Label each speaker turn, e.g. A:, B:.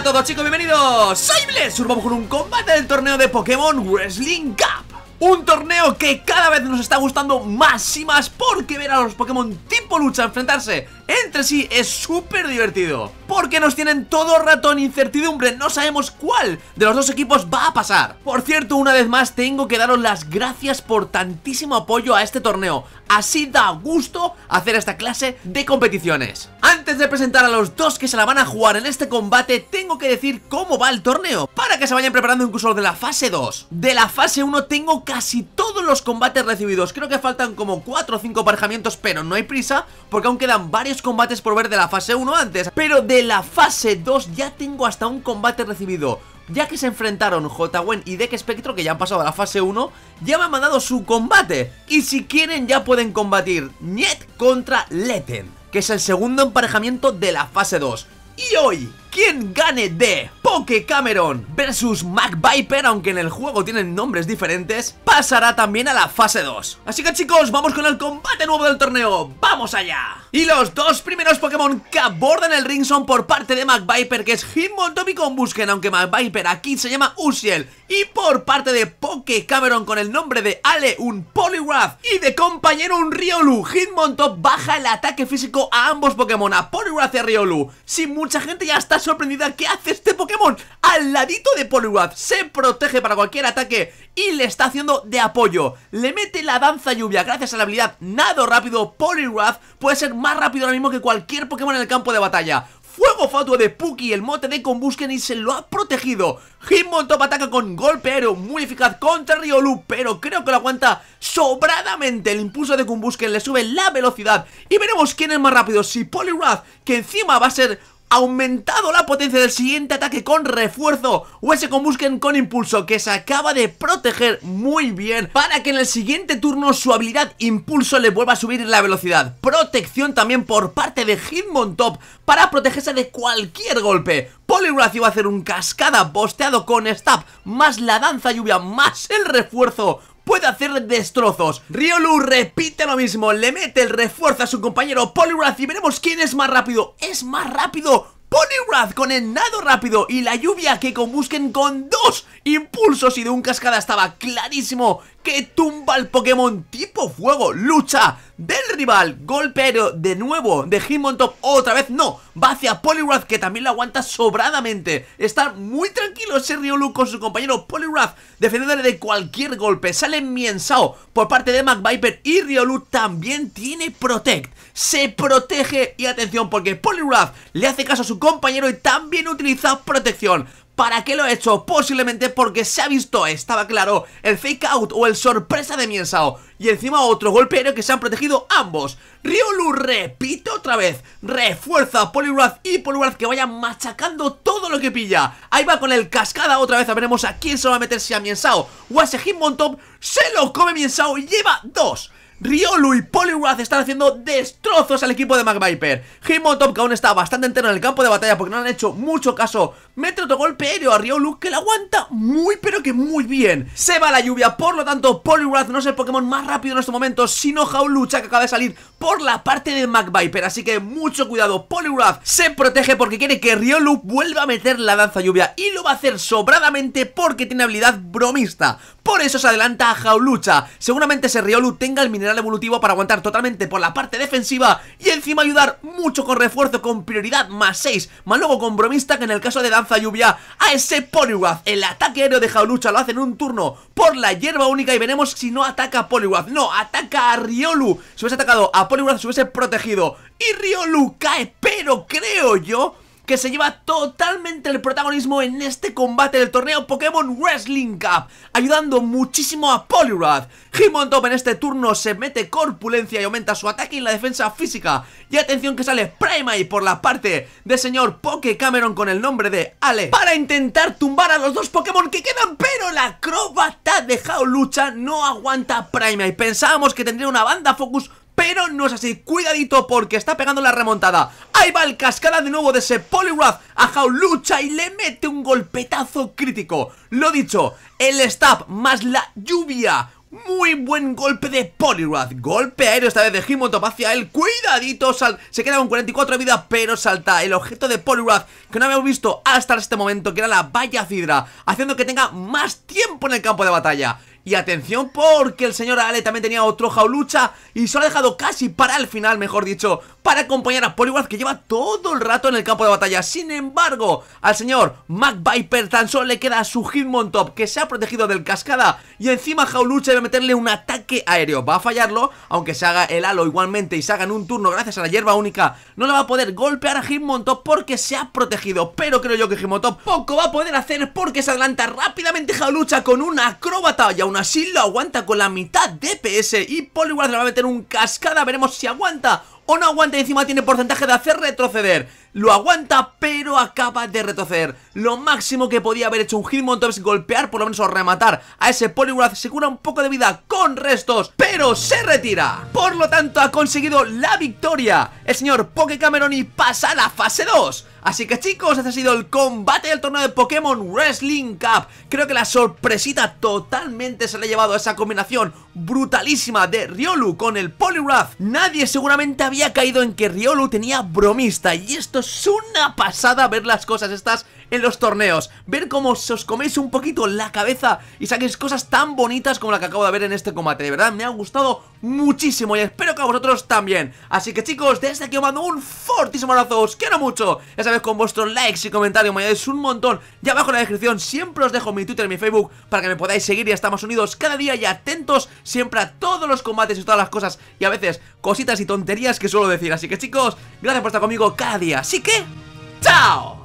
A: a todos chicos, bienvenidos Soy Blessur, vamos con un combate del torneo de Pokémon Wrestling Cup Un torneo que cada vez nos está gustando más y más Porque ver a los Pokémon tipo lucha enfrentarse entre sí es súper divertido porque nos tienen todo rato en incertidumbre, no sabemos cuál de los dos equipos va a pasar. Por cierto, una vez más tengo que daros las gracias por tantísimo apoyo a este torneo, así da gusto hacer esta clase de competiciones. Antes de presentar a los dos que se la van a jugar en este combate, tengo que decir cómo va el torneo, para que se vayan preparando incluso los de la fase 2. De la fase 1 tengo casi todos los combates recibidos, creo que faltan como 4 o 5 aparejamientos, pero no hay prisa, porque aún quedan varios combates por ver de la fase 1 antes, pero de la fase 2 ya tengo hasta un combate recibido ya que se enfrentaron J-Wen y Deck Spectro, que ya han pasado a la fase 1, ya me han mandado su combate. Y si quieren ya pueden combatir Niet contra Leten, que es el segundo emparejamiento de la fase 2. Y hoy, quien gane de Poke Cameron versus Mac Viper, aunque en el juego tienen nombres diferentes, pasará también a la fase 2? Así que chicos, vamos con el combate nuevo del torneo, ¡vamos allá! Y los dos primeros Pokémon que abordan el ring son por parte de Mac Viper, que es Hitmontop y Busquen, aunque Mac Viper aquí se llama Usiel, y por parte de Poke Cameron con el nombre de Ale, un Poliwrath, y de compañero un Riolu, Hitmontop baja el ataque físico a ambos Pokémon, a Poliwrath y a Riolu. Si mucha gente ya está sorprendida que hace este Pokémon? Al ladito de Poliwrath Se protege para cualquier ataque Y le está haciendo de apoyo Le mete la danza lluvia Gracias a la habilidad Nado rápido Poliwrath Puede ser más rápido ahora mismo que cualquier Pokémon en el campo de batalla Fuego Fatuo de Puki, el mote de Kumbusken y se lo ha protegido. Hitmontop Top ataca con golpe aéreo muy eficaz contra Riolu, pero creo que lo aguanta sobradamente. El impulso de Kumbusken le sube la velocidad y veremos quién es más rápido, si Poliwrath, que encima va a ser aumentado la potencia del siguiente ataque con refuerzo o ese busquen con impulso que se acaba de proteger muy bien para que en el siguiente turno su habilidad impulso le vuelva a subir la velocidad. Protección también por parte de Hitmontop para protegerse de cualquier golpe. Poliwrath iba a hacer un cascada bosteado con stab más la danza lluvia más el refuerzo puede hacer destrozos. Riolu repite lo mismo, le mete el refuerzo a su compañero Poliwrath y veremos quién es más rápido. ¡Es más rápido! Poliwrath con el nado rápido y la lluvia que combusquen con dos impulsos y de un cascada estaba clarísimo que tumba al Pokémon tipo fuego, lucha del rival, Golpeo de nuevo de Top otra vez no, va hacia Poliwrath que también lo aguanta sobradamente, está muy tranquilo ese Riolu con su compañero Poliwrath defendiéndole de cualquier golpe, sale Miensao por parte de McViper y Riolu también tiene Protect, se protege y atención porque Poliwrath le hace caso a su compañero y también utiliza protección ¿Para qué lo he hecho? Posiblemente porque se ha visto, estaba claro, el fake out o el sorpresa de Miensao. Y encima otro golpe que se han protegido ambos. Riolu, repito otra vez, refuerza Poliwrath y Poliwrath que vayan machacando todo lo que pilla. Ahí va con el cascada otra vez, a veremos a quién se va a meter si a Miensao o a ese Hitmontop. Se lo come Miensao y lleva dos. Riolu y Poliwrath están haciendo destrozos al equipo de McViper. Hitmontop que aún está bastante entero en el campo de batalla porque no han hecho mucho caso Mete otro golpe aéreo a Riolu que la aguanta muy pero que muy bien. Se va la lluvia, por lo tanto Poliwrath no es el Pokémon más rápido en estos momentos, sino Jaulucha que acaba de salir por la parte de MacViper. Así que mucho cuidado, Poliwrath se protege porque quiere que Riolu vuelva a meter la danza lluvia y lo va a hacer sobradamente porque tiene habilidad bromista. Por eso se adelanta a Jaulucha. Seguramente ese Riolu tenga el mineral evolutivo para aguantar totalmente por la parte defensiva y encima ayudar mucho con refuerzo con prioridad más 6, más luego con bromista que en el caso de danza lluvia a ese Poliwag El ataque aéreo de Jaulucha lo hace en un turno por la hierba única y veremos si no ataca a No, ataca a Riolu Si hubiese atacado a Poliwag se hubiese protegido Y Riolu cae, pero creo yo que se lleva totalmente el protagonismo en este combate del torneo Pokémon Wrestling Cup, ayudando muchísimo a Poliwrath. Himon Top en este turno se mete corpulencia y aumenta su ataque y la defensa física. Y atención que sale Primey por la parte de señor Poke Cameron con el nombre de Ale para intentar tumbar a los dos Pokémon que quedan, pero la acróbata de Lucha no aguanta Primey. Pensábamos que tendría una banda focus pero no es así. Cuidadito porque está pegando la remontada. Ahí va el cascada de nuevo de ese Poliwrath. Ajao lucha y le mete un golpetazo crítico. Lo dicho, el stab más la lluvia. Muy buen golpe de Poliwrath Golpe aéreo esta vez de Himotop hacia él Cuidadito, se queda con 44 de vida Pero salta el objeto de Poliwrath Que no habíamos visto hasta este momento Que era la valla Cidra Haciendo que tenga más tiempo en el campo de batalla y atención porque el señor Ale también tenía otro jaulucha y se lo ha dejado casi para el final, mejor dicho para acompañar a Poliwrath que lleva todo el rato en el campo de batalla. Sin embargo, al señor Mac Viper tan solo le queda a su Top que se ha protegido del cascada y encima Jaulucha debe meterle un ataque aéreo. Va a fallarlo, aunque se haga el halo igualmente y se haga en un turno gracias a la hierba única. No le va a poder golpear a Top porque se ha protegido, pero creo yo que Hitmontop poco va a poder hacer porque se adelanta rápidamente Jaulucha con una acróbata y aún así lo aguanta con la mitad de PS y Poliwrath le va a meter un cascada. Veremos si aguanta o no aguanta encima tiene porcentaje de hacer retroceder lo aguanta pero acaba de retroceder Lo máximo que podía haber hecho un Hitmontop es golpear por lo menos rematar a ese Poliwrath Se cura un poco de vida con restos pero se retira Por lo tanto ha conseguido la victoria El señor Pokecameron Y pasa a la fase 2 Así que chicos, este ha sido el combate del torneo de Pokémon Wrestling Cup Creo que la sorpresita totalmente se le ha llevado a esa combinación brutalísima de Riolu con el Poliwrath Nadie seguramente había caído en que Riolu tenía bromista y esto es una pasada ver las cosas estas en los torneos Ver cómo os coméis un poquito la cabeza y saquéis cosas tan bonitas como la que acabo de ver en este combate De verdad, me ha gustado muchísimo y espero que a vosotros también Así que chicos, desde aquí os mando un fortísimo abrazo, os quiero mucho Ya sabéis, con vuestros likes y comentarios me ayudáis un montón Ya abajo en la descripción siempre os dejo mi Twitter y mi Facebook para que me podáis seguir y estamos unidos cada día y atentos siempre a todos los combates y todas las cosas Y a veces cositas y tonterías que suelo decir Así que chicos, gracias por estar conmigo cada día Así que, ¡chao!